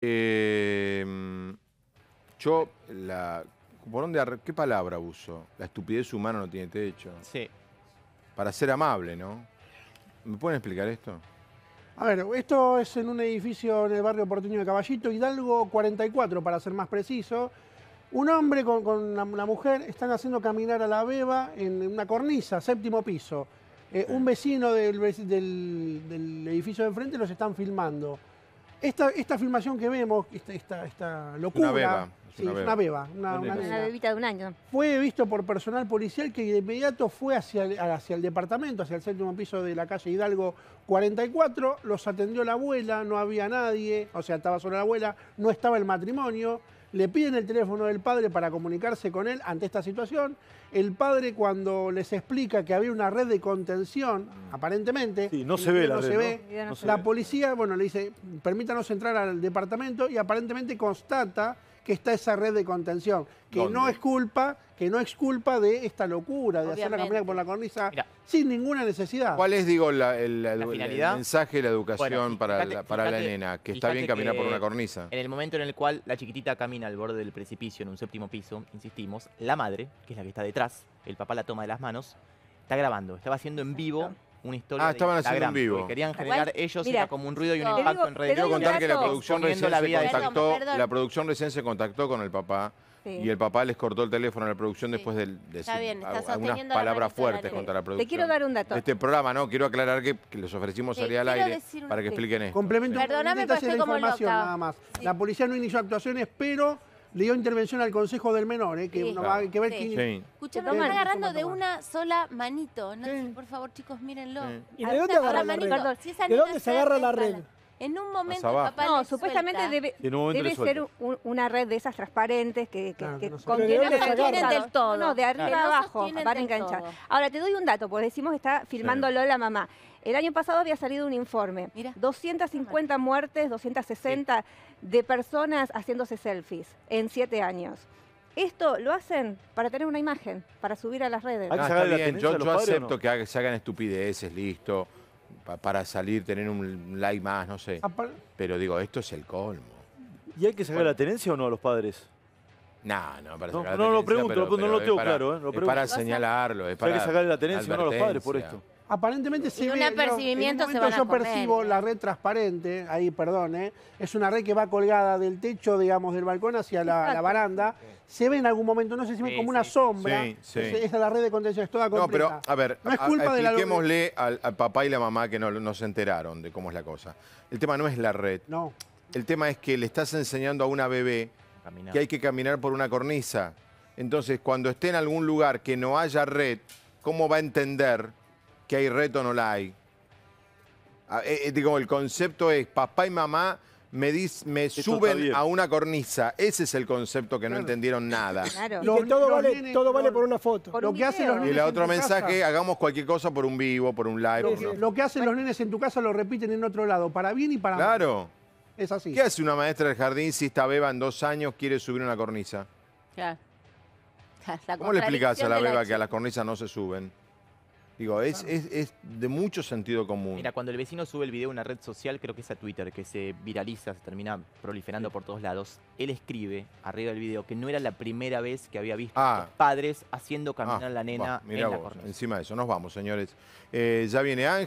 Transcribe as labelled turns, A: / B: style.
A: Eh, yo, la, ¿qué palabra uso? La estupidez humana no tiene techo. Sí. Para ser amable, ¿no? ¿Me pueden explicar esto?
B: A ver, esto es en un edificio del barrio porteño de Caballito, Hidalgo 44, para ser más preciso. Un hombre con, una, mujer están haciendo caminar a la beba en una cornisa, séptimo piso. Eh, un vecino del, del edificio de enfrente los están filmando. Esta, esta filmación que vemos, esta, esta, locura. Una beba. una bebita de un año. Fue visto por personal policial que de inmediato fue hacia hacia el departamento, hacia el séptimo piso de la calle Hidalgo 44. Los atendió la abuela, no había nadie, o sea, estaba solo la abuela, no estaba el matrimonio le piden el teléfono del padre para comunicarse con él ante esta situación. El padre cuando les explica que había una red de contención, aparentemente, sí, no se ve la ve. la policía, bueno, le dice, permítanos entrar al departamento y aparentemente constata que está esa red de contención, que no es culpa, que no es de esta locura de hacer la campaña por la cornisa sin ninguna necesidad. ¿Cuál es,
A: digo, la, el, el mensaje, la educación para, para la nena? Que está bien caminar por una cornisa. En el momento en el cual la chiquitita camina al borde del precipicio en un séptimo piso, insistimos, la madre, que es la que está detrás, el papá la toma de las manos, está grabando, estaba haciendo en vivo una historia. Ah, estaban haciendo en vivo. Querían generar ellos, era como un ruido y un impacto en redes Quiero contar que la producción recién se contactó, la producción recién se contactó con el papá. Y el papá les cortó el teléfono a la producción después de, de Está decir algunas palabras fuertes contra la producción. Te quiero dar un dato. este programa, ¿no? Quiero aclarar que, les ofrecimos salir al aire para que expliquen esto.
B: Complemento Perdóname, un información nada más. La policía no inició actuaciones, pero le dio intervención al Consejo del Menor, eh, que uno va a ver sí. quién...
A: Sí. me está agarrando de una sola manito. Por favor, chicos, mírenlo. ¿Y de dónde, ¿De dónde se agarra la red?
B: En un momento supuestamente debe, ser una red de esas transparentes que, que- del todo. de arriba abajo para van enganchar. Ahora, te doy un dato, porque decimos que está filmando Lola mamá. El año pasado había salido un informe. 250 muertes, 260 de personas haciéndose selfies en siete años. Esto lo hacen para tener una imagen, para subir a las redes. Ah, yo, acepto
A: que se hagan estupideces, listo para salir, tener un like más, no sé. Pero digo, esto es el colmo. ¿Y hay que sacar la tenencia o no a los padres? No, no, para No, no lo pregunto, no lo tengo claro, ¿eh? Es para señalarlo, es para. hay que sacar la tenencia o no a los padres por esto
B: aparentemente se ve, en se yo percibo la red transparente, ahí perdón, ¿eh? es una red que va colgada del techo, digamos, del balcón hacia la, baranda. Se ve en algún momento, no sé si ve como una sombra. Esa es la red de contención, es toda completa. No, pero, a
A: ver, no expliquémosle al, al, papá y la mamá que no, se enteraron de cómo es la cosa. El tema no es la red. No. El tema es que le estás enseñando a una bebé que hay que caminar por una cornisa. Entonces, cuando esté en algún lugar que no haya red, ¿cómo va a entender que hay reto no la hay. Ah, eh, eh, digo, el concepto es papá y mamá me, me suben a una cornisa. Ese es el concepto que no entendieron nada.
B: todo, vale, todo vale por una foto. lo y el otro mensaje,
A: hagamos cualquier cosa por un vivo, por un live.
B: Lo, que hacen los nenes en tu casa lo repiten en otro lado, para bien y para mal. Claro. Es así. ¿Qué hace
A: una maestra del jardín si esta beba en dos años quiere subir una cornisa?
B: Claro. ¿Cómo le explicas a la beba que a las
A: cornisas no se suben? Digo, es, es, es, de mucho sentido común. Mira, cuando el vecino sube el video a una red social, creo que es a Twitter, que se viraliza, se termina proliferando por todos lados, él escribe arriba del video que no era la primera vez que había visto ah. padres haciendo caminar ah, la nena Encima de eso, nos vamos, señores. Eh, ya viene Ángel.